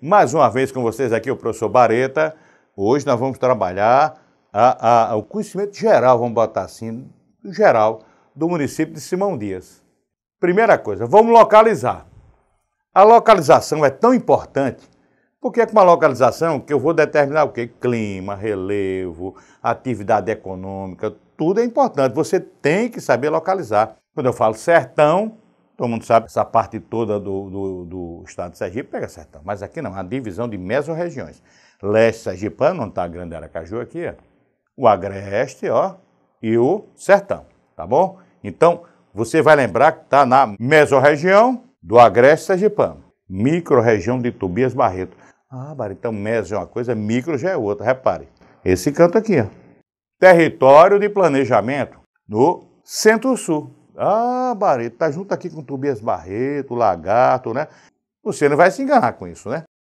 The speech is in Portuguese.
Mais uma vez com vocês aqui, o professor Bareta. Hoje nós vamos trabalhar a, a, o conhecimento geral, vamos botar assim, geral, do município de Simão Dias. Primeira coisa, vamos localizar. A localização é tão importante, porque é com a localização que eu vou determinar o quê? Clima, relevo, atividade econômica, tudo é importante. Você tem que saber localizar. Quando eu falo sertão, Todo mundo sabe essa parte toda do, do, do estado de Sergipe pega sertão, mas aqui não, é uma divisão de mesorregiões. Leste sergipano, onde está a Grande Aracaju aqui, ó, é o agreste, ó, e o sertão, tá bom? Então, você vai lembrar que está na mesorregião do agreste sergipano, micro-região de Tobias Barreto. Ah, Bari, então meso é uma coisa, micro já é outra. Repare, esse canto aqui, ó. Território de planejamento no Centro-Sul. Ah, Barreto, tá junto aqui com Tobias Barreto, Lagarto, né? Você não vai se enganar com isso, né?